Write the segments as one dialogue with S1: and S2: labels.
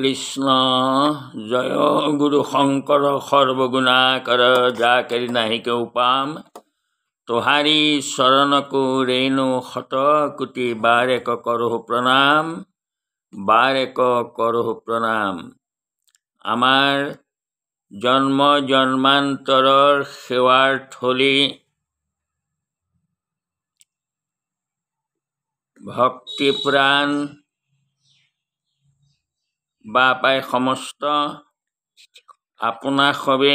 S1: কৃষ্ণ জয় গুৰু শংকৰ সৰ্বগুণাকৰ কৰ যা কৰি নাহিকে উপাম তোহাৰি চৰণকো ৰেণু শত কোটি এক কৰোহ প্ৰণাম বাৰেক কৰোহ প্ৰণাম আমাৰ জন্ম জন্মান্তৰৰ সেৱাৰ থলী ভক্তিপ্ৰাণ বা প্ৰায় সমস্ত আপোনাক সবে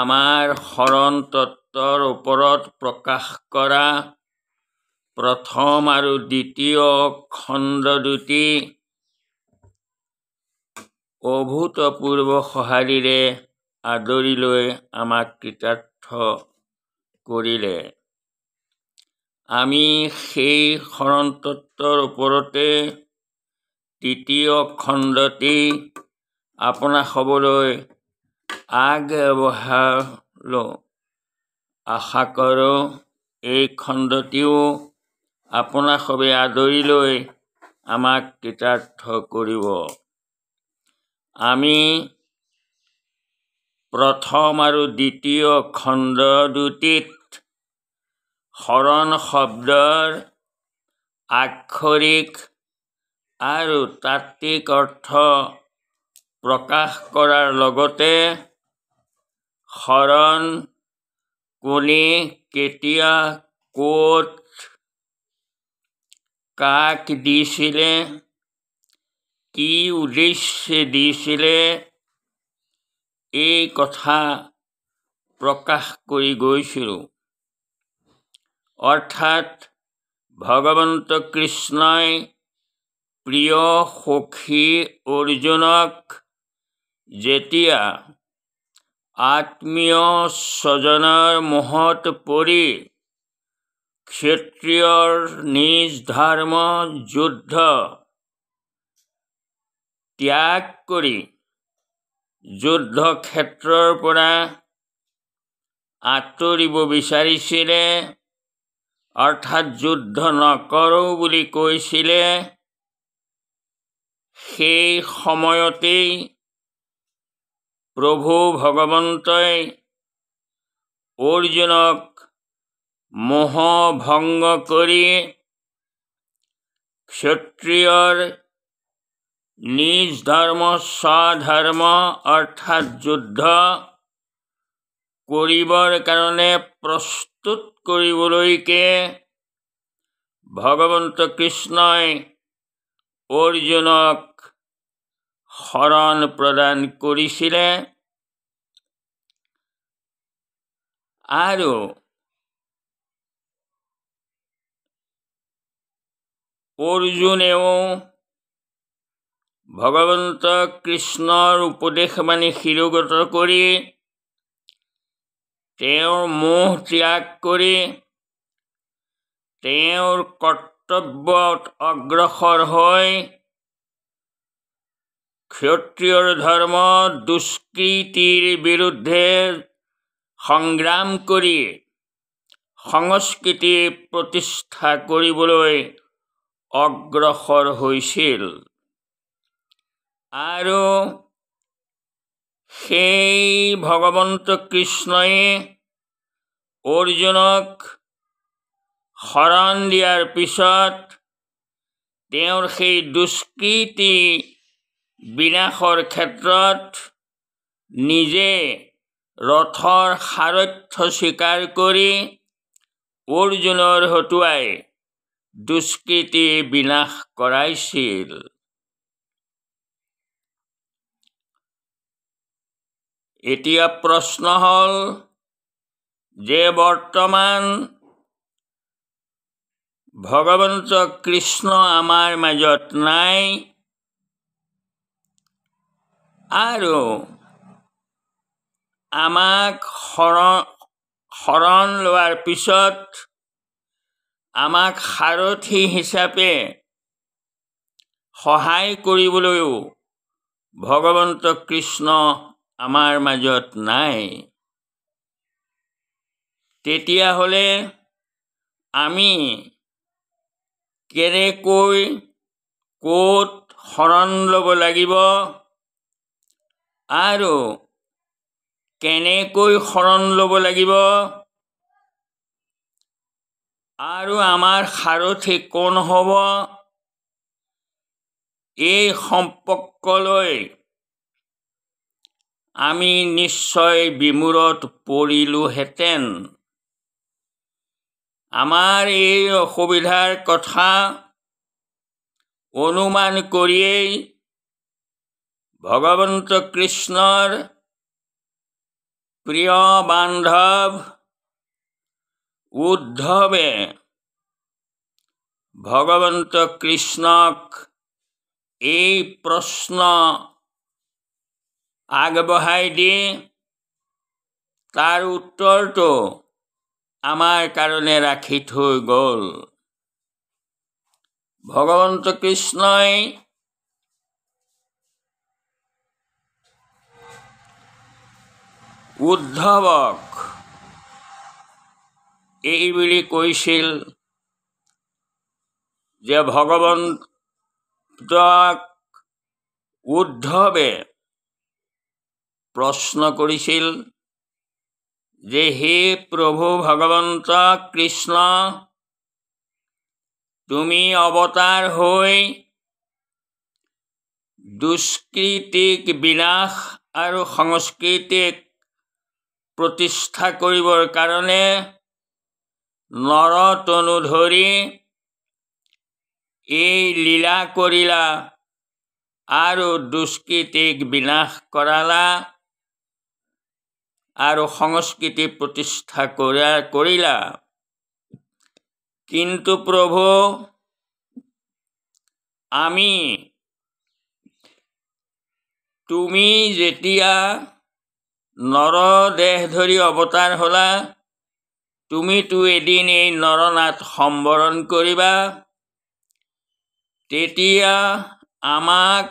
S1: আমাৰ শৰণ তত্বৰ ওপৰত প্ৰকাশ কৰা প্ৰথম আৰু দ্বিতীয় খণ্ড দুটি অভূতপূৰ্ব সঁহাৰিৰে আদৰি লৈ আমাক কৃতাৰ্থ কৰিলে আমি সেই শৰণ তত্বৰ ওপৰতে তৃতীয় খণ্ডটি আপোনাৰ হ'বলৈ লওঁ আশা কৰোঁ এই খণ্ডটিও আপোনাৰ সবে আদৰি লৈ আমাক কৃতাৰ্থ কৰিব আমি প্ৰথম আৰু দ্বিতীয় খণ্ড দুটিত শৰণ শব্দৰ আক্ষৰিক আৰু তাত্ত্বিক অৰ্থ প্ৰকাশ কৰাৰ লগতে শৰণ কোনে কেতিয়া ক'ত কাক দিছিলে কি উদ্দেশ্যে দিছিলে এই কথা প্ৰকাশ কৰি গৈছিলোঁ অৰ্থাৎ ভগৱন্ত কৃষ্ণই প্ৰিয় সখী অৰ্জুনক যেতিয়া আত্মীয় স্বজনৰ মহত পৰি ক্ষত্ৰিয়ৰ নিজ ধৰ্ম যুদ্ধ ত্যাগ কৰি যুদ্ধক্ষেত্ৰৰ পৰা আঁতৰিব বিচাৰিছিলে অৰ্থাৎ যুদ্ধ নকৰোঁ বুলি কৈছিলে সেই সময়তেই প্ৰভু ভগৱন্তই অৰ্জুনক মোহ ভঙ্গ কৰি ক্ষত্ৰিয়ৰ নিজ ধৰ্ম স্বধর্ম অৰ্থাৎ যুদ্ধ কৰিবৰ কাৰণে প্ৰস্তুত কৰিবলৈকে ভগৱন্ত কৃষ্ণই অৰ্জুনক শৰণ প্ৰদান কৰিছিলে আৰু অৰ্জুনেও ভগৱন্ত কৃষ্ণৰ উপদেশ মানি শিৰোগত কৰি তেওঁৰ মোহ ত্যাগ কৰি তেওঁৰ কৰ্তব্যত অগ্ৰসৰ হৈ ক্ষত্রিয়র ধর্ম দুষ্কৃতির বিরুদ্ধে সংগ্ৰাম কৰি সংস্কৃতি প্ৰতিষ্ঠা কৰিবলৈ অগ্ৰসৰ হৈছিল আৰু সেই ভগৱন্ত কৃষ্ণই অৰ্জুনক শৰণ দিয়াৰ পিছত তেওঁৰ সেই দুষ্কৃতি বিনাশৰ ক্ষেত্ৰত নিজে ৰথৰ সাৰথ্য স্বীকাৰ কৰি অৰ্জুনৰ হতুৱাই দুষ্কৃতি বিনাশ কৰাইছিল এতিয়া প্ৰশ্ন হ'ল যে বৰ্তমান ভগৱন্ত কৃষ্ণ আমাৰ মাজত নাই আৰু আমাক শৰণ শৰণ লোৱাৰ পিছত আমাক সাৰথি হিচাপে সহায় কৰিবলৈও ভগৱন্ত কৃষ্ণ আমাৰ মাজত নাই তেতিয়াহ'লে আমি কেনেকৈ ক'ত শৰণ ল'ব লাগিব আৰু কেনেকৈ শৰণ ল'ব লাগিব আৰু আমাৰ সাৰথি কোন হ'ব এই সম্পৰ্কলৈ আমি নিশ্চয় বিমূৰত পৰিলোঁহেঁতেন আমাৰ এই অসুবিধাৰ কথা অনুমান কৰিয়েই ভগবন্ত কৃষ্ণর প্রিয় বান্ধব উদ্ধবে ভগবন্ত কৃষ্ণক এই প্রশ্ন আগবঢ়াই দি তাৰ উত্তৰটো আমাৰ কাৰণে ৰাখি থৈ গ'ল ভগৱন্ত কৃষ্ণই উদ্ধাৱক এইবুলি কৈছিল যে ভগৱন্তক উদ্ধৱে প্ৰশ্ন কৰিছিল যে হে প্ৰভু ভগৱন্ত কৃষ্ণ তুমি অৱতাৰ হৈ দুষ্কৃতিক বিনাশ আৰু সংস্কৃতিক প্ৰতিষ্ঠা কৰিবৰ কাৰণে নৰতনু ধৰি এই লীলা কৰিলা আৰু দুষ্কৃতিক বিনাশ কৰালা আৰু সংস্কৃতি প্ৰতিষ্ঠা কৰা কৰিলা কিন্তু প্ৰভু আমি তুমি যেতিয়া নৰদেহ ধৰি অৱতাৰ হ'লা তুমিতো এদিন এই নৰনাথ সম্বৰণ কৰিবা তেতিয়া আমাক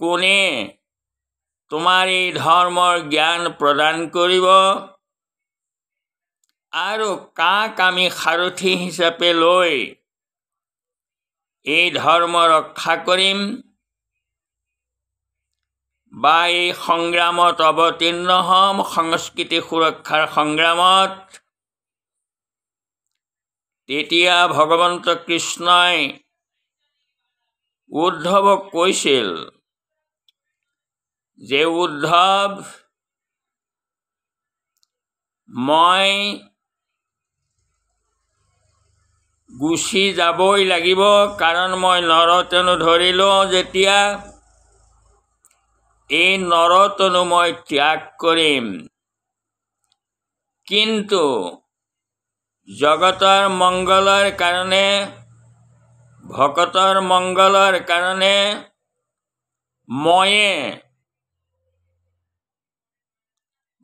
S1: কোনে তোমাৰ এই ধৰ্মৰ জ্ঞান প্ৰদান কৰিব আৰু কাক আমি সাৰথি হিচাপে লৈ এই ধৰ্ম ৰক্ষা কৰিম বা এই সংগ্ৰামত অৱতীৰ্ণ হ'ম সংস্কৃতি সুৰক্ষাৰ সংগ্ৰামত তেতিয়া ভগৱন্ত কৃষ্ণই উদ্ধৱক কৈছিল যে উদ্ধৱ মই গুচি যাবই লাগিব কাৰণ মই নৰতেনো ধৰিলোঁ যেতিয়া এই নরতনুময় ত্যাগ করে কিন্তু জগতৰ মংগলৰ কাৰণে ভকতৰ মংগলৰ কাৰণে ময়ে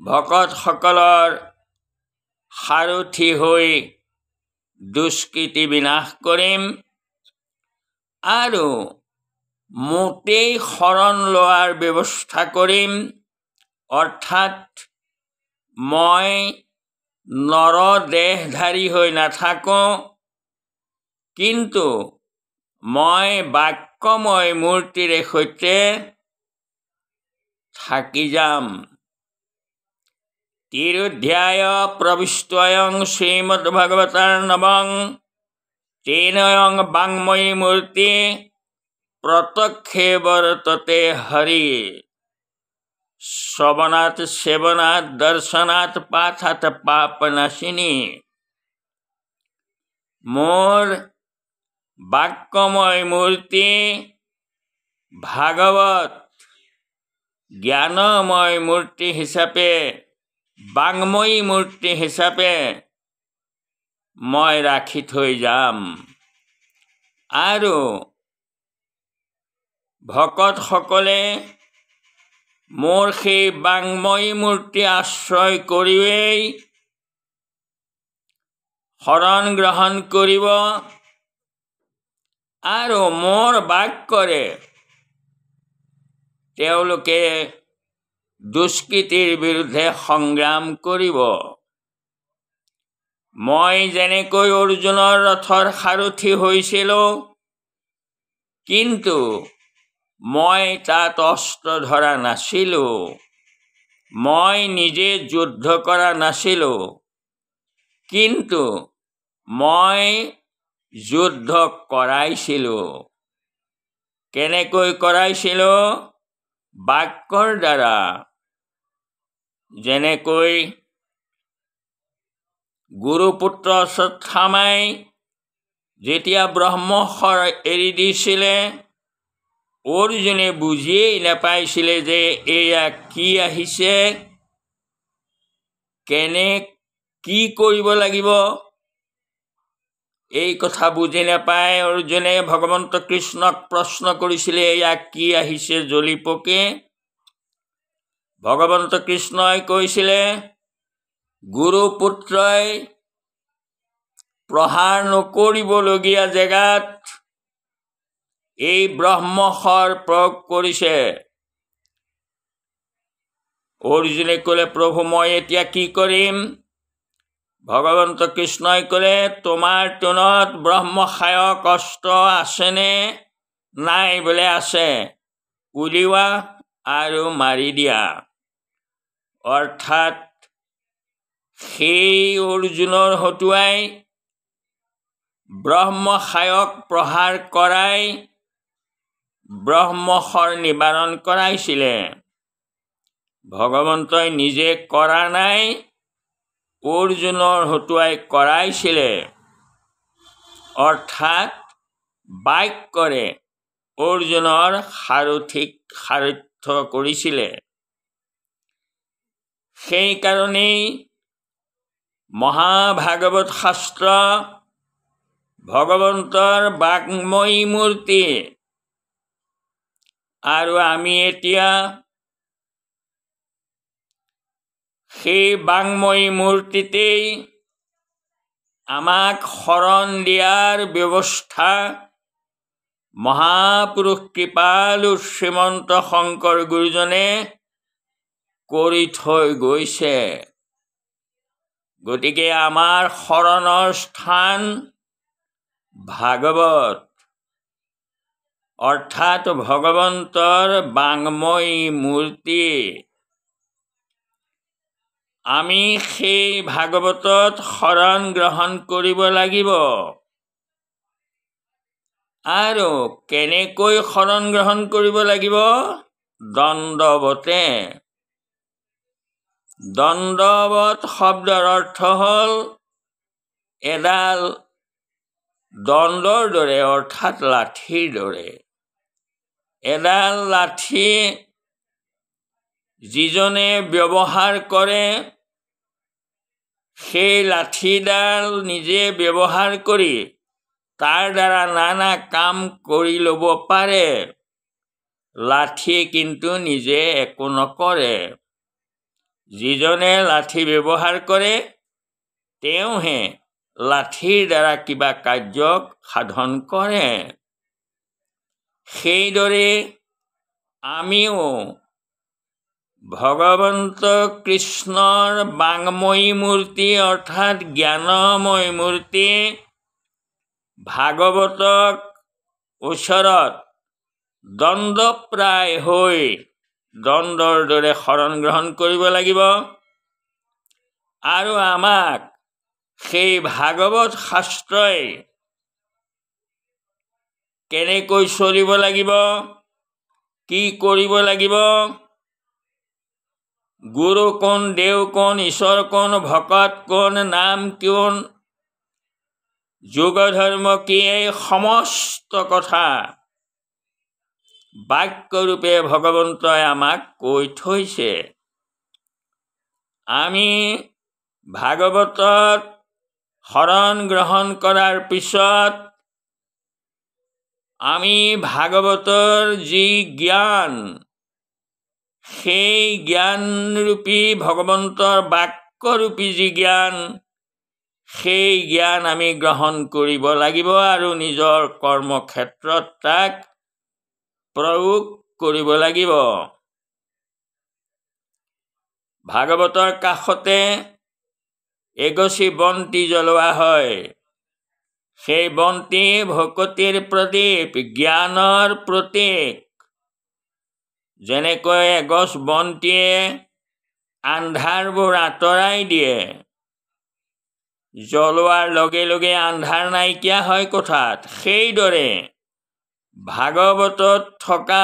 S1: ভকতসকলৰ সারথি হৈ দুষ্কৃতি বিনাশ কৰিম আৰু মোটেই শৰণ লোৱাৰ ব্যৱস্থা কৰিম অৰ্থাৎ মই নৰদেহধাৰী হৈ নাথাকোঁ কিন্তু মই বাক্যময় মূৰ্তিৰে সৈতে থাকি যাম তিৰোধ্যায় প্ৰবিষ্টয়ং শ্ৰীমদ্ভগৱতাৰ নৱং তেনয়ং বাংময়ী মূৰ্তি প্রত্যক্ষে वर्तते হরি শ্রবণাৎ সেবনাৎ দর্শনাৎ পাথাৎ পাপনাশিনী মোৰ বাক্যময় মূৰ্তি ভাগৱত জ্ঞানময় মূৰ্তি হিচাপে বাংময়ী মূৰ্তি হিচাপে মই ৰাখি থৈ যাম আৰু ভকতসকলে মোৰ সেই বাংময়ী মূৰ্তি আশ্ৰয় কৰিয়েই শৰণ গ্ৰহণ কৰিব আৰু মোৰ বাক্যৰে তেওঁলোকে দুষ্কৃতিৰ বিৰুদ্ধে সংগ্ৰাম কৰিব মই যেনেকৈ অৰ্জুনৰ ৰথৰ সাৰথি হৈছিলোঁ কিন্তু মই তাত অস্ত্ৰ ধৰা নাছিলোঁ মই নিজে যুদ্ধ কৰা নাছিলোঁ কিন্তু মই যুদ্ধ কৰাইছিলোঁ কেনেকৈ কৰাইছিলোঁ বাক্যৰ দ্বাৰা যেনেকৈ গুৰুপুত্ৰ শ্ৰদ্ধামাই যেতিয়া ব্ৰহ্মসৰ এৰি দিছিলে অৰ্জুনে বুজিয়েই নাপাইছিলে যে এয়া কি আহিছে কেনে কি কৰিব লাগিব এই কথা বুজি নাপায় অৰ্জুনে ভগৱন্ত কৃষ্ণক প্ৰশ্ন কৰিছিলে এয়া কি আহিছে জ্বলি পকে ভগৱন্ত কৃষ্ণই কৈছিলে গুৰুপুত্ৰই প্ৰহাৰ নকৰিবলগীয়া জেগাত এই ব্ৰহ্ম ব্ৰহ্মসৰ প্ৰয়োগ কৰিছে অৰ্জুনে ক'লে প্ৰভু মই এতিয়া কি কৰিম ভগৱন্ত কৃষ্ণই ক'লে তোমাৰ টোনত ব্ৰহ্মসায় কষ্ট আছেনে নাই বোলে আছে উলিওৱা আৰু মাৰি দিয়া অৰ্থাৎ সেই অৰ্জুনৰ হতুৱাই ব্ৰহ্মসায়ক প্ৰহাৰ কৰাই ব্ৰহ্মসৰ নিবাৰণ কৰাইছিলে ভগৱন্তই নিজে কৰা নাই অৰ্জুনৰ হতুৱাই কৰাইছিলে অৰ্থাৎ বাক্যৰে অৰ্জুনৰ সাৰথিক সাৰথ্য কৰিছিলে সেইকাৰণেই মহাভাগৱত শাস্ত্ৰ ভগৱন্তৰ বাক্ময়ী মূৰ্তি আৰু আমি এতিয়া সেই বাংময়ী মূৰ্তিতেই আমাক শৰণ দিয়াৰ ব্যৱস্থা মহাপুৰুষ কৃপালু শ্ৰীমন্ত শংকৰ গুৰুজনে কৰি থৈ গৈছে গতিকে আমাৰ শৰণৰ স্থান ভাগৱত অৰ্থাৎ ভগৱন্তৰ বাংময়ী মূৰ্তি আমি সেই ভাগৱতত শৰণ গ্ৰহণ কৰিব লাগিব আৰু কেনেকৈ শৰণ গ্ৰহণ কৰিব লাগিব দণ্ডৱতে দণ্ডৱত শব্দৰ অৰ্থ হ'ল এডাল দণ্ডৰ দৰে অৰ্থাৎ লাঠিৰ দৰে এডাল লাঠি যিজনে ব্যৱহাৰ কৰে সেই লাঠিডাল নিজে ব্যৱহাৰ কৰি তাৰ দ্বাৰা নানা কাম কৰি ল'ব পাৰে লাঠি কিন্তু নিজে একো নকৰে যিজনে লাঠি ব্যৱহাৰ কৰে তেওঁহে লাঠিৰ দ্বাৰা কিবা কাৰ্যক সাধন কৰে সেইদৰে আমিও ভগৱন্ত কৃষ্ণৰ বাংময়ী মূৰ্তি অৰ্থাৎ জ্ঞানময় মূৰ্তি ভাগৱতক ওচৰত দণ্ডপ্ৰায় হৈ দণ্ডৰ দৰে শৰণ গ্ৰহণ কৰিব লাগিব আৰু আমাক সেই ভাগৱত শাস্ত্ৰই কেনেকৈ চলিব লাগিব কি কৰিব লাগিব গুৰু কোন দেও কোন ঈশ্বৰ কোন ভকত কোন নাম কোন যোগ ধৰ্ম কি এই সমস্ত কথা বাক্যৰূপে ভগৱন্তই আমাক কৈ থৈছে আমি ভাগৱতত শৰণ গ্ৰহণ কৰাৰ পিছত আমি ভাগৱতৰ যি জ্ঞান সেই জ্ঞানৰূপী ভগৱন্তৰ বাক্যৰূপী যি জ্ঞান সেই জ্ঞান আমি গ্ৰহণ কৰিব লাগিব আৰু নিজৰ কৰ্মক্ষেত্ৰত তাক প্ৰয়োগ কৰিব লাগিব ভাগৱতৰ কাষতে এগছি বন্তি জ্বলোৱা হয় সেই বন্তি ভকতিৰ প্ৰদীপ জ্ঞানৰ প্ৰতীক যেনেকৈ এগছ বন্তিয়ে আন্ধাৰবোৰ আঁতৰাই দিয়ে জ্বলোৱাৰ লগে লগে আন্ধাৰ নাইকিয়া হয় কথাত সেইদৰে ভাগৱতত থকা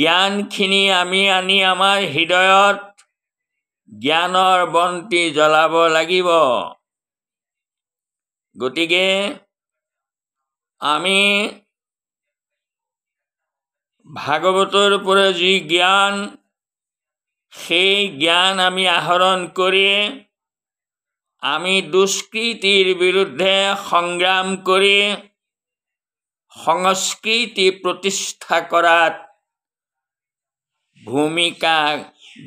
S1: জ্ঞানখিনি আমি আনি আমাৰ হৃদয়ত জ্ঞানৰ বন্তি জ্বলাব লাগিব গতিকে আমি ভাগৱতৰ পৰা যি জ্ঞান সেই জ্ঞান আমি আহৰণ কৰি আমি দুষ্কৃতিৰ বিৰুদ্ধে সংগ্ৰাম কৰি সংস্কৃতি প্ৰতিষ্ঠা কৰাত ভূমিকা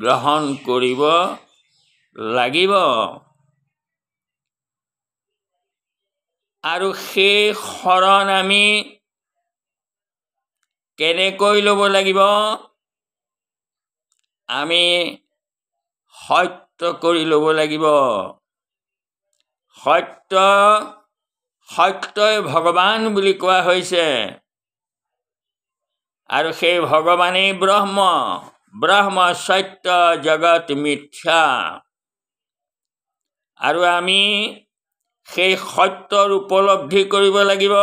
S1: গ্ৰহণ কৰিব লাগিব আৰু সেই শৰণ আমি কেনেকৈ ল'ব লাগিব আমি সত্য কৰি ল'ব লাগিব সত্য সত্যই ভগৱান বুলি কোৱা হৈছে আৰু সেই ভগৱানেই ব্ৰহ্ম ব্ৰহ্ম সত্য জগত মিথ্যা আৰু আমি সেই সত্যৰ উপলব্ধি কৰিব লাগিব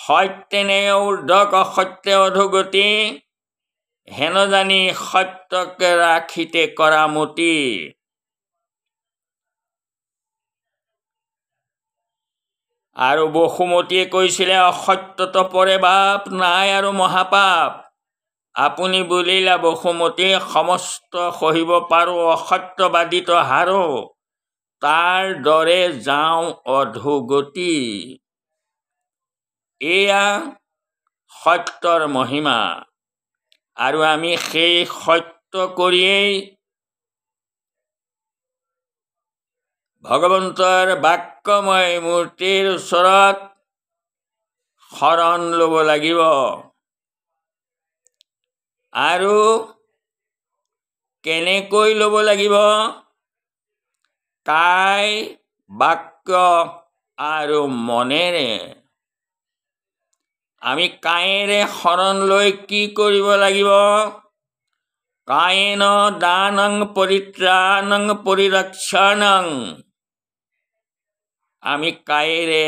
S1: সত্যেনে উৰ্ধক সত্যে অধগতি হেনজানি সত্যকে ৰাখিতে কৰা মতি আৰু বসুমতীয়ে কৈছিলে অসত্যত পৰে বাপ নাই আৰু মহাপাপ আপুনি বুলিলা বসুমতী সমস্ত সহিব পাৰোঁ অসত্যবাদিত হাৰো তাৰ দৰে যাওঁ অধোগতি এয়া সত্যৰ মহিমা আৰু আমি সেই সত্য কৰিয়েই ভগৱন্তৰ বাক্যময় মূৰ্তিৰ ওচৰত শৰণ ল'ব লাগিব আৰু কেনেকৈ ল'ব লাগিব কাই বাক্য আৰু মনেৰে আমি কায়েৰে শৰণ লৈ কি কৰিব লাগিব কায়েন দানং পৰিত্ৰাণং পৰিৰক্ষণং আমি কায়েৰে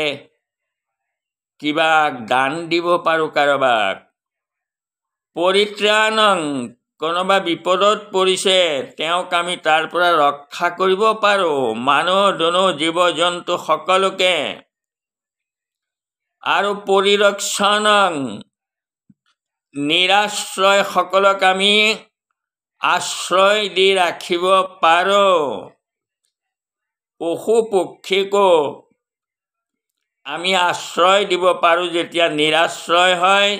S1: কিবা দান দিব পাৰোঁ কাৰোবাক পৰিত্ৰাণং কোনোবা বিপদত পৰিছে তেওঁক আমি তাৰ পৰা ৰক্ষা কৰিব পাৰোঁ মানুহ দুনু জীৱ জন্তু সকলোকে আৰু পৰিৰক্ষণ নিৰাশ্ৰয়সকলক আমি আশ্ৰয় দি ৰাখিব পাৰোঁ পশু পক্ষীকো আমি আশ্ৰয় দিব পাৰোঁ যেতিয়া নিৰাশ্ৰয় হয়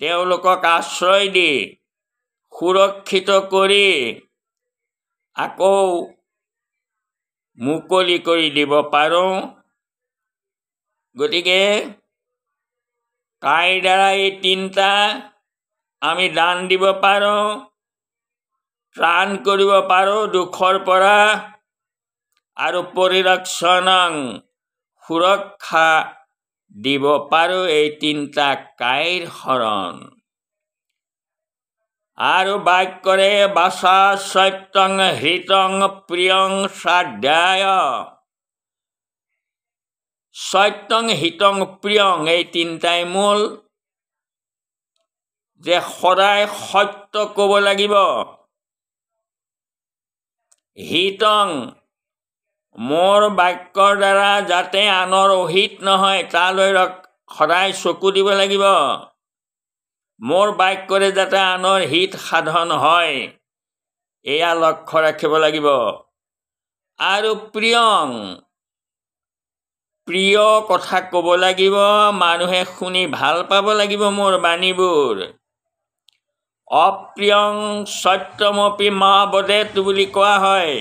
S1: তেওঁলোকক আশ্ৰয় দি সুৰক্ষিত কৰি আকৌ মুকলি কৰি দিব পাৰোঁ গতিকে তাইৰ দ্বাৰা এই তিনিটা আমি দান দিব পাৰোঁ প্ৰাণ কৰিব পাৰোঁ দুখৰ পৰা আৰু পৰিৰক্ষণ সুৰক্ষা দিব পাৰোঁ এই তিনিটা কাইৰ শৰণ আৰু বাক্যৰে বাচা সত্যং হৃতং প্ৰিয়ং স্বাধ্যায় সত্যং হিতং প্ৰিয়ং এই তিনিটাই মূল যে সদায় সত্য ক'ব লাগিব হিতং মোৰ বাক্যৰ দ্বাৰা যাতে আনৰ অহিত নহয় তালৈ সদায় চকু দিব লাগিব মোৰ বাক্যৰে যাতে আনৰ হিত সাধন হয় এয়া লক্ষ্য ৰাখিব লাগিব আৰু প্ৰিয়ং প্ৰিয় কথা ক'ব লাগিব মানুহে শুনি ভাল পাব লাগিব মোৰ বাণীবোৰ অপ্ৰিয়ং সত্যমপি মা বদেত বুলি কোৱা হয়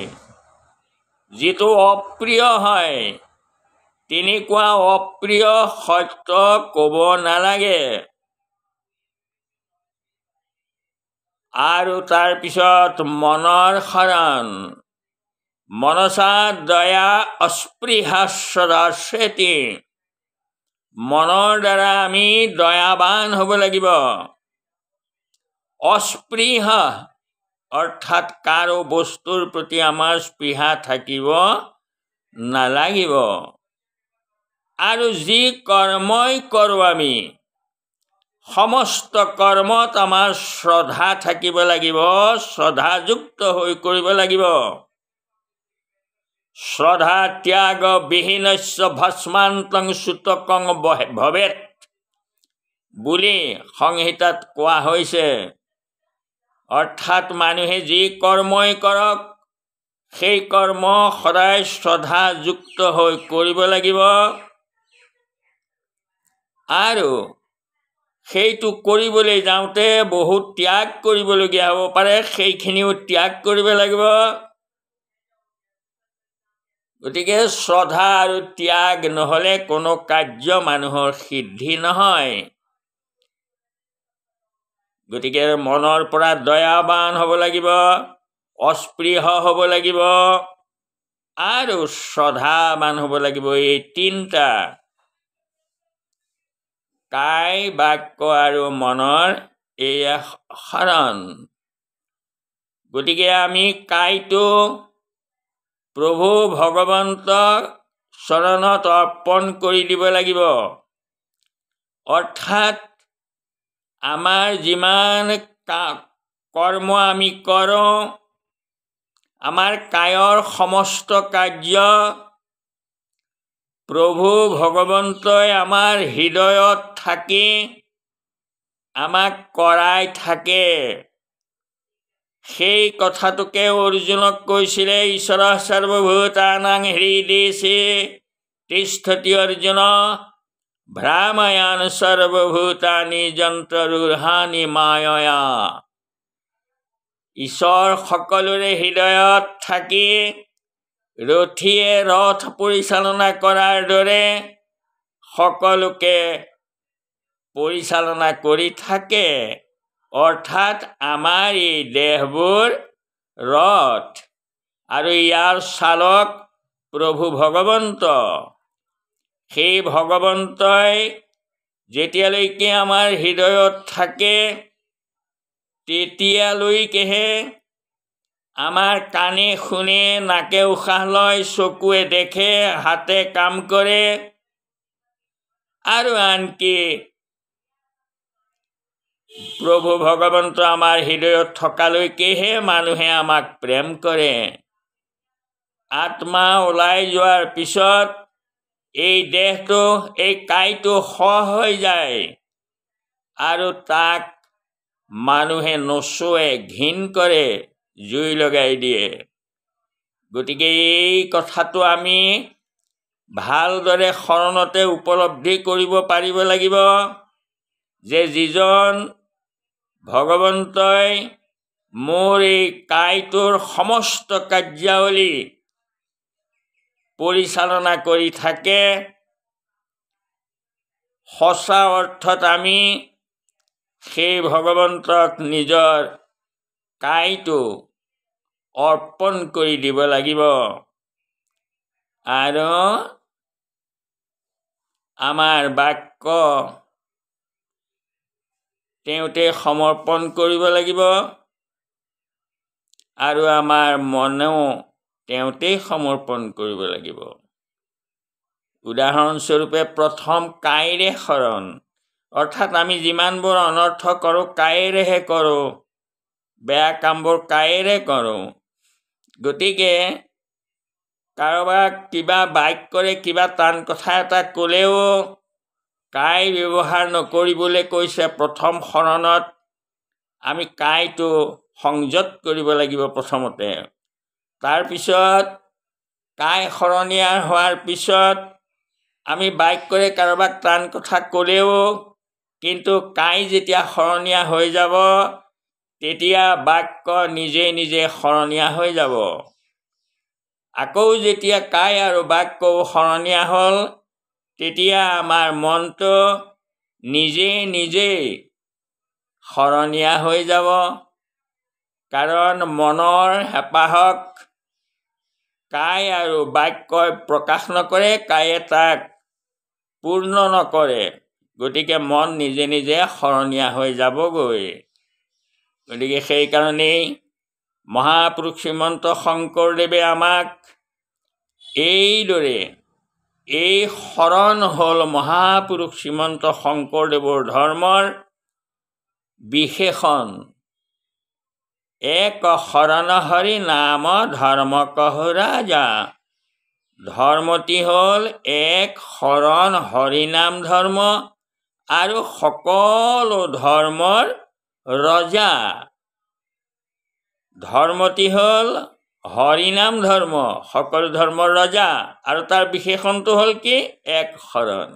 S1: যিটো অপ্ৰিয় হয় তেনেকুৱা অপ্ৰিয় সত্য ক'ব নালাগে আৰু তাৰ পিছত মনৰ শৰণ মনসা দয়া অস্পৃহা অস্পৃহাস্বৰাশ্বেতি মনৰ দ্বাৰা আমি দয়াবান হ'ব লাগিব অস্পৃহ অৰ্থাৎ কাৰো বস্তুৰ প্ৰতি আমাৰ স্পৃহা থাকিব নালাগিব আৰু যি কৰ্মই কৰোঁ আমি সমস্ত কৰ্মত আমাৰ শ্ৰদ্ধা থাকিব লাগিব শ্ৰদ্ধাযুক্ত হৈ কৰিব লাগিব শ্ৰদ্ধা ত্যাগ বিহীনস্য ভস্মান্তং সূতকং ভৱেত বুলি সংহিতাত কোৱা হৈছে অৰ্থাৎ মানুহে যি কৰ্মই কৰক সেই কৰ্ম সদায় শ্ৰদ্ধাযুক্ত হৈ কৰিব লাগিব আৰু সেইটো কৰিবলৈ যাওঁতে বহুত ত্যাগ কৰিবলগীয়া হ'ব পাৰে সেইখিনিও ত্যাগ কৰিব লাগিব গতিকে শ্ৰদ্ধা আৰু ত্যাগ নহ'লে কোনো কাৰ্য মানুহৰ সিদ্ধি নহয় গতিকে মনৰ পৰা দয়াবান হ'ব লাগিব অস্পৃহ হ'ব লাগিব আৰু শ্ৰদ্ধাবান হ'ব লাগিব এই তিনিটা কাই বাক্য আৰু মনৰ এয়া শৰণ গতিকে আমি কাইটো প্ৰভু ভগৱন্তক চৰণত অৰ্পণ কৰি দিব লাগিব অৰ্থাৎ আমাৰ যিমান কৰ্ম আমি কৰোঁ আমাৰ কায়ৰ সমস্ত কাৰ্য প্ৰভু ভগৱন্তই আমাৰ হৃদয়ত থাকি আমাক কৰাই থাকে সেই কথাটোকে অৰ্জুনক কৈছিলে ঈশ্বৰ সাৰ্বভূতানাং হৃ দিছে তিষ্ঠতি অৰ্জুন ভ্ৰামায়ন সৰ্বভূতানি যন্ত্ৰৰুহানি মায়া ঈশ্বৰ সকলোৰে হৃদয়ত থাকি ৰথীয়ে ৰথ পৰিচালনা কৰাৰ দৰে সকলোকে পৰিচালনা কৰি থাকে অৰ্থাৎ আমাৰ এই দেহবোৰ ৰথ আৰু ইয়াৰ চালক প্ৰভু ভগৱন্ত সেই ভগৱন্তই যেতিয়ালৈকে আমাৰ হৃদয়ত থাকে তেতিয়ালৈকেহে আমার কানে শুনে নাকে উশাহ লয় চকুৱে দেখে হাতে কাম কৰে আৰু আনকি প্ৰভু ভগৱন্ত আমাৰ হৃদয়ত থকালৈকেহে মানুহে আমাক প্ৰেম কৰে আত্মা ওলাই যোৱাৰ পিছত এই দেহটো এই কাইটো সহ হৈ যায় আৰু তাক মানুহে নচুৱে ঘীন কৰে জুই লগাই দিয়ে গতিকে এই কথাটো আমি ভালদৰে শৰণতে উপলব্ধি কৰিব পাৰিব লাগিব যে যিজন ভগৱন্তই মোৰ এই কাইটোৰ সমস্ত কাৰ্যাৱলী পৰিচালনা কৰি থাকে সঁচা অৰ্থত আমি সেই ভগৱন্তক নিজৰ কাইটো অৰ্পণ কৰি দিব লাগিব আৰু আমাৰ বাক্য তেওঁতে সমৰ্পণ কৰিব লাগিব আৰু আমাৰ মনেও তেওঁতেই সমৰ্পণ কৰিব লাগিব উদাহৰণস্বৰূপে প্ৰথম কাইৰে শৰণ অৰ্থাৎ আমি যিমানবোৰ অনৰ্থ কৰোঁ কাইৰেহে কৰোঁ বেয়া কামবোৰ কাইৰে কৰোঁ গতিকে কাৰোবাক কিবা বাইক কৰে কিবা টান কথা এটা ক'লেও কাই ব্যৱহাৰ নকৰিবলৈ কৈছে প্ৰথম শৰণত আমি কাইটো সংযত কৰিব লাগিব প্ৰথমতে তাৰপিছত কাই শৰণীয়া হোৱাৰ পিছত আমি বাইক কৰে কাৰোবাক টান কথা ক'লেও কিন্তু কাই যেতিয়া শৰণীয়া হৈ যাব তেতিয়া বাক্য নিজে নিজে শৰণীয়া হৈ যাব আকৌ যেতিয়া কাই আৰু বাক্য শৰণীয়া হ'ল তেতিয়া আমাৰ মনটো নিজে নিজেই শৰণীয়া হৈ যাব কাৰণ মনৰ হেঁপাহক কাই আৰু বাক্যই প্ৰকাশ নকৰে কায়ে তাক পূৰ্ণ নকৰে গতিকে মন নিজে নিজে শৰণীয়া হৈ যাবগৈ গতিকে সেইকাৰণেই মহাপুৰুষ শ্ৰীমন্ত শংকৰদেৱে আমাক এইদৰে এই শৰণ হ'ল মহাপুৰুষ শ্ৰীমন্ত শংকৰদেৱৰ ধৰ্মৰ বিশেষণ এক শৰণ হৰি নাম ধৰ্ম কহ ৰাজা ধৰ্মটি হ'ল এক শৰণ হৰি নাম ধৰ্ম আৰু সকলো ধৰ্মৰ ৰজা ধৰ্মটি হ'ল হৰিনাম ধৰ্ম সকলো ধৰ্মৰ ৰজা আৰু তাৰ বিশেষণটো হ'ল কি এক শৰণ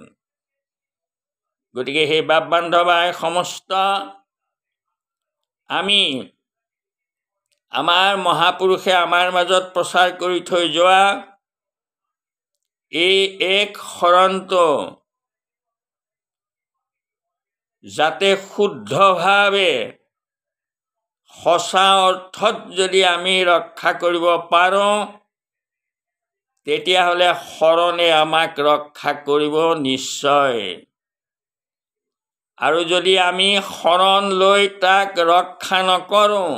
S1: গতিকে সেই বাপ বান্ধৱ আই সমস্ত আমি আমাৰ মহাপুৰুষে আমাৰ মাজত প্ৰচাৰ কৰি থৈ যোৱা এই এক শৰণটো যাতে শুদ্ধভাৱে সঁচা অৰ্থত যদি আমি ৰক্ষা কৰিব পাৰোঁ তেতিয়াহ'লে শৰণে আমাক ৰক্ষা কৰিব নিশ্চয় আৰু যদি আমি শৰণ লৈ তাক ৰক্ষা নকৰোঁ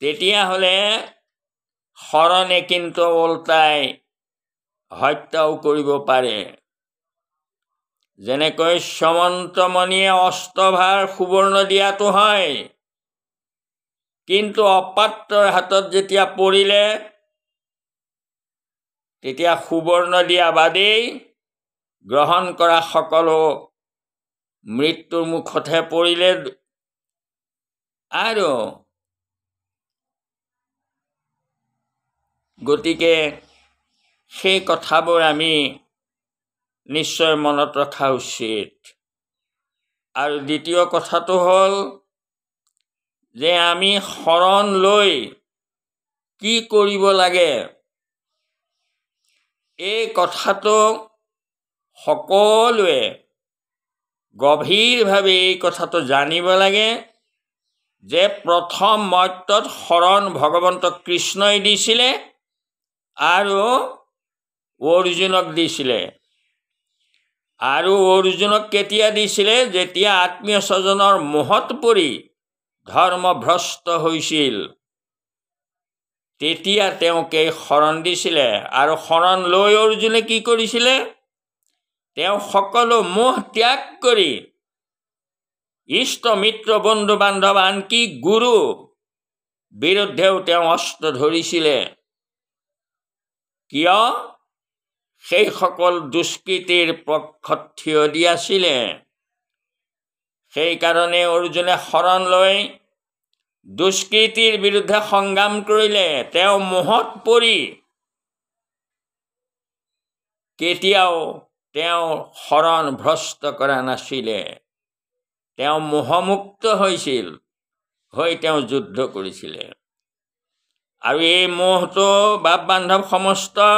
S1: তেতিয়াহ'লে শৰণে কিন্তু ওলটাই হত্যাও কৰিব পাৰে যেনেকৈ সমন্তমণিয়ে অস্তভাৰ সুবৰ্ণ দিয়াটো হয় কিন্তু অপাত্ৰৰ হাতত যেতিয়া পৰিলে তেতিয়া সুবৰ্ণ দিয়া বাদেই গ্ৰহণ কৰা সকলো মৃত্যুৰ মুখতহে পৰিলে আৰু গতিকে সেই কথাবোৰ আমি নিশ্চয় মনত ৰখা উচিত আৰু দ্বিতীয় কথাটো হ'ল যে আমি শৰণ লৈ কি কৰিব লাগে এই কথাটো সকলোৱে গভীৰভাৱে এই কথাটো জানিব লাগে যে প্ৰথম মৰ্যত শৰণ ভগৱন্ত কৃষ্ণই দিছিলে আৰু অৰ্জুনক দিছিলে আৰু অৰ্জুনক কেতিয়া দিছিলে যেতিয়া আত্মীয় স্বজনৰ মোহত পৰি ধৰ্মভ্ৰষ্ট হৈছিল তেতিয়া তেওঁকেই শৰণ দিছিলে আৰু শৰণ লৈ অৰ্জুনে কি কৰিছিলে তেওঁ সকলো মোহ ত্যাগ কৰি ইষ্ট মিত্ৰ বন্ধু বান্ধৱ আনকি গুৰু বিৰুদ্ধেও তেওঁ অস্ত্ৰ ধৰিছিলে কিয় সেইসকল দুষ্কৃতিৰ পক্ষত থিয় দি আছিলে সেইকাৰণে অৰ্জুনে শৰণ লৈ দুষ্কৃতিৰ বিৰুদ্ধে সংগ্ৰাম কৰিলে তেওঁ মহত পৰি কেতিয়াও তেওঁ শৰণ ভ্ৰষ্ট কৰা নাছিলে তেওঁ মোহমুক্ত হৈছিল হৈ তেওঁ যুদ্ধ কৰিছিলে আৰু এই মোহটো বাপ বান্ধৱ সমস্ত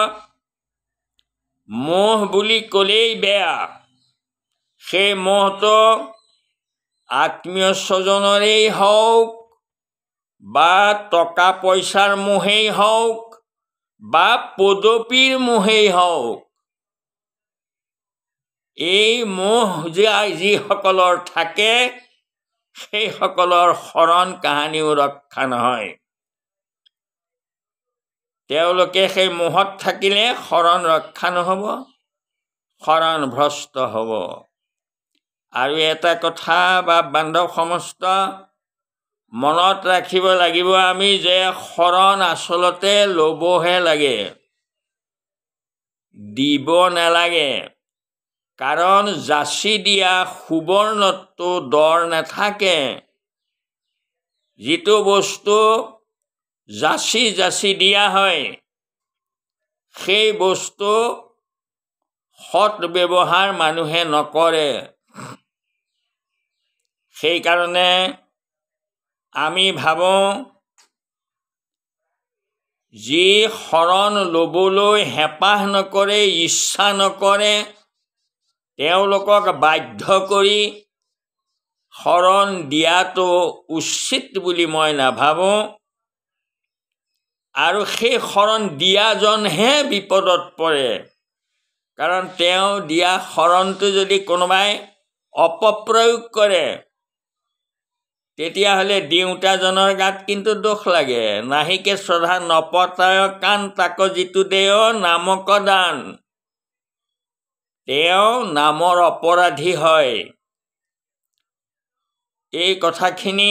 S1: মোহ বুলি ক'লেই বেয়া সেই মোহটো আত্মীয় স্বজনৰেই হওক বা টকা পইচাৰ মোহেই হওক বা পদপীৰ মোহেই হওক এই মোহ যিসকলৰ থাকে সেইসকলৰ শৰণ কাহানিও ৰক্ষা নহয় তেওঁলোকে সেই মোহত থাকিলে শৰণ ৰক্ষা নহ'ব শৰণ ভ্ৰষ্ট হ'ব আৰু এটা কথা বা বান্ধৱ সমস্ত মনত ৰাখিব লাগিব আমি যে শৰণ আচলতে ল'বহে লাগে দিব নালাগে কাৰণ যাচি দিয়া সুবৰ্ণতটো দৰ নাথাকে যিটো বস্তু যাচি যাচি দিয়া হয় সেই বস্তু সৎ ব্যৱহাৰ মানুহে নকৰে সেইকাৰণে আমি ভাবোঁ যি শৰণ ল'বলৈ হেঁপাহ নকৰে ইচ্ছা নকৰে তেওঁলোকক বাধ্য কৰি শৰণ দিয়াটো উচিত বুলি মই নাভাবোঁ আৰু সেই শৰণ দিয়াজনহে বিপদত পৰে কাৰণ তেওঁ দিয়া শৰণটো যদি কোনোবাই অপপ্ৰয়োগ কৰে তেতিয়াহ'লে দেউতাজনৰ গাত কিন্তু দোষ লাগে নাহিকে শ্ৰদ্ধা নপতায় কাণ তাক যিটো দেও নামক দান তেওঁ নামৰ অপৰাধী হয় এই কথাখিনি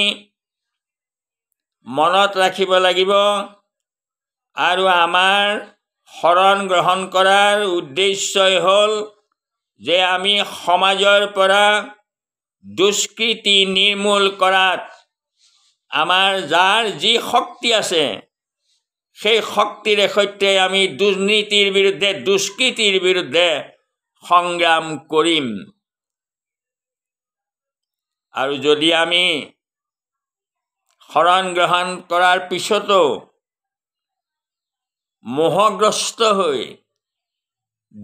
S1: মনত ৰাখিব লাগিব আৰু আমাৰ শৰণ গ্ৰহণ কৰাৰ উদ্দেশ্যই হ'ল যে আমি সমাজৰ পৰা দুষ্কৃতি নিৰ্মূল কৰাত আমাৰ যাৰ যি শক্তি আছে সেই শক্তিৰে সৈতে আমি দুৰ্নীতিৰ বিৰুদ্ধে দুষ্কৃতিৰ বিৰুদ্ধে সংগ্ৰাম কৰিম আৰু যদি আমি শৰণ গ্ৰহণ কৰাৰ পিছতো মোহগ্ৰস্ত হৈ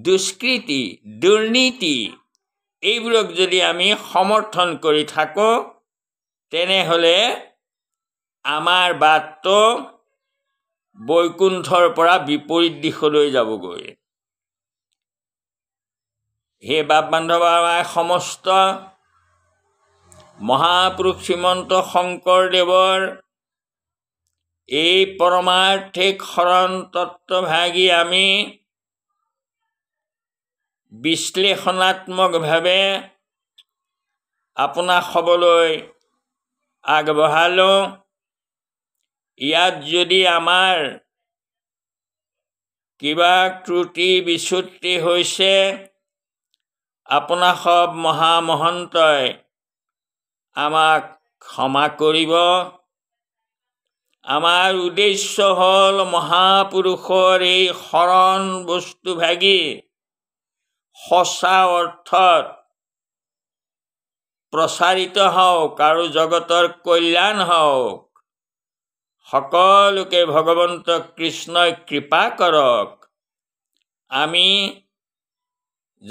S1: দুষ্কৃতি দুৰ্নীতি এইবোৰক যদি আমি সমৰ্থন কৰি থাকোঁ তেনেহ'লে আমাৰ বাটটো বৈকুণ্ঠৰ পৰা বিপৰীত দিশলৈ যাবগৈ সেই বাপ বান্ধৱ আমাৰ সমস্ত মহাপুৰুষ শ্ৰীমন্ত শংকৰদেৱৰ এই পৰমাৰ্থিক শৰণ তত্বভাগী আমি বিশ্লেষণাত্মকভাৱে আপোনাক হ'বলৈ আগবঢ়ালোঁ ইয়াত যদি আমাৰ কিবা ত্ৰুটি বিচুতি হৈছে আপোনাৰ আপোনাসৱ মহামহন্তই আমাক ক্ষমা কৰিব আমাৰ উদ্দেশ্য হ'ল মহাপুৰুষৰ এই শৰণ বস্তু ভাগি সঁচা অৰ্থত প্ৰচাৰিত হওক আৰু জগতৰ কল্যাণ হওক সকলোকে ভগৱন্ত কৃষ্ণই কৃপা কৰক আমি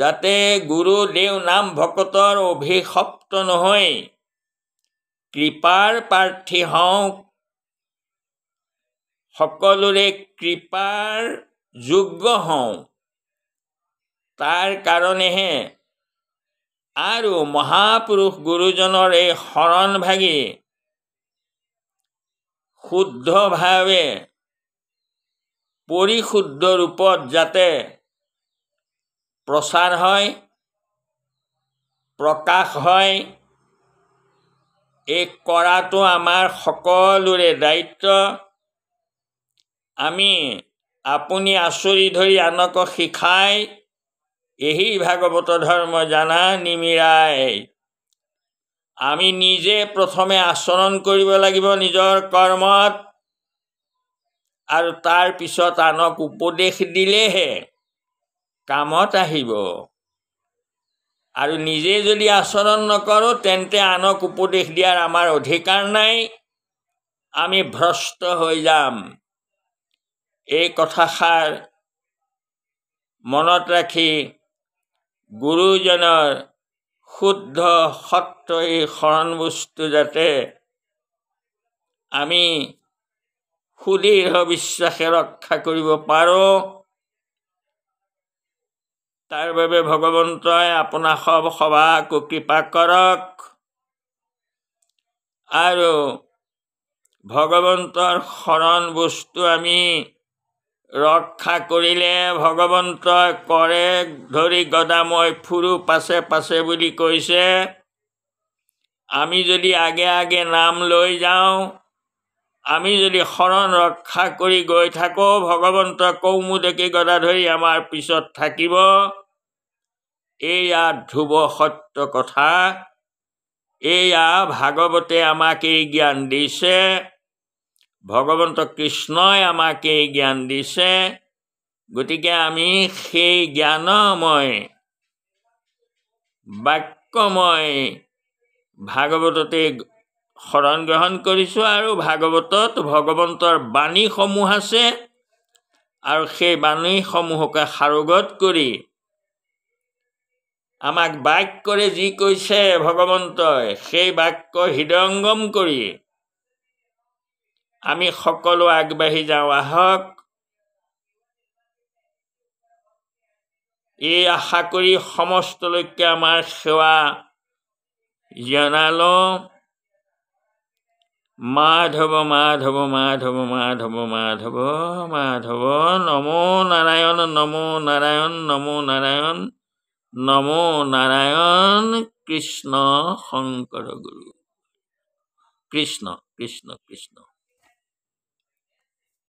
S1: যাতে গুৰুদেৱ নাম ভকতৰ অভিশপ্ত নহৈ কৃপাৰ প্ৰাৰ্থী হওক সকলোৰে কৃপাৰ যোগ্য হওঁ তাৰ কাৰণেহে আৰু মহাপুৰুষ গুৰুজনৰ এই শৰণ ভাগি শুদ্ধভাৱে পৰিশুদ্ধ ৰূপত যাতে প্ৰচাৰ হয় প্ৰকাশ হয় এই কৰাটো আমাৰ সকলোৰে দায়িত্ব আমি আপুনি আচৰি ধৰি আনক শিখাই এহি ভাগৱত ধৰ্ম জানা নিমিৰাই আমি নিজে প্ৰথমে আচৰণ কৰিব লাগিব নিজৰ কৰ্মত আৰু তাৰ পিছত আনক উপদেশ দিলেহে কামত আহিব আৰু নিজে যদি আচৰণ নকৰোঁ তেন্তে আনক উপদেশ দিয়াৰ আমাৰ অধিকাৰ নাই আমি ভ্ৰষ্ট হৈ যাম এই কথাষাৰ মনত ৰাখি গুৰুজনৰ শুদ্ধ সত্ৰ এই শৰণ বস্তু যাতে আমি সুদৃঢ় বিশ্বাসে ৰক্ষা কৰিব পাৰোঁ তাৰ বাবে ভগৱন্তই আপোনাক সব সভাকো কৃপা কৰক আৰু ভগৱন্তৰ শৰণ বস্তু আমি ৰক্ষা কৰিলে ভগৱন্তই কৰে ধৰি গদাময় ফুৰু পাছে পাছে বুলি কৈছে আমি যদি আগে আগে নাম লৈ যাওঁ আমি যদি শৰণ ৰক্ষা কৰি গৈ থাকোঁ ভগৱন্তই কৌমুদকী গদা ধৰি আমাৰ পিছত থাকিব এয়া ধ্ৰুৱ সত্য কথা এয়া ভাগৱতে আমাক এই জ্ঞান দিছে ভগৱন্ত কৃষ্ণই আমাক এই জ্ঞান দিছে গতিকে আমি সেই জ্ঞানময় বাক্যময় ভাগৱততে শৰণ গ্ৰহণ কৰিছোঁ আৰু ভাগৱতত ভগৱন্তৰ বাণীসমূহ আছে আৰু সেই বাণীসমূহকে সাৰোগত কৰি আমাক বাক্যৰে যি কৈছে ভগৱন্তই সেই বাক্য হৃদয়ংগম কৰি আমি সকলো আগবাঢ়ি যাওঁ আহক এই আশা কৰি সমস্তলৈকে আমাৰ সেৱা জনালোঁ মাধৱ মাধৱ মাধৱ মাধৱ মাধৱ মাধৱ নম নাৰায়ণ নম নাৰায়ণ নম নাৰায়ণ নম নাৰায়ণ কৃষ্ণ শংকৰ গুৰু কৃষ্ণ কৃষ্ণ কৃষ্ণ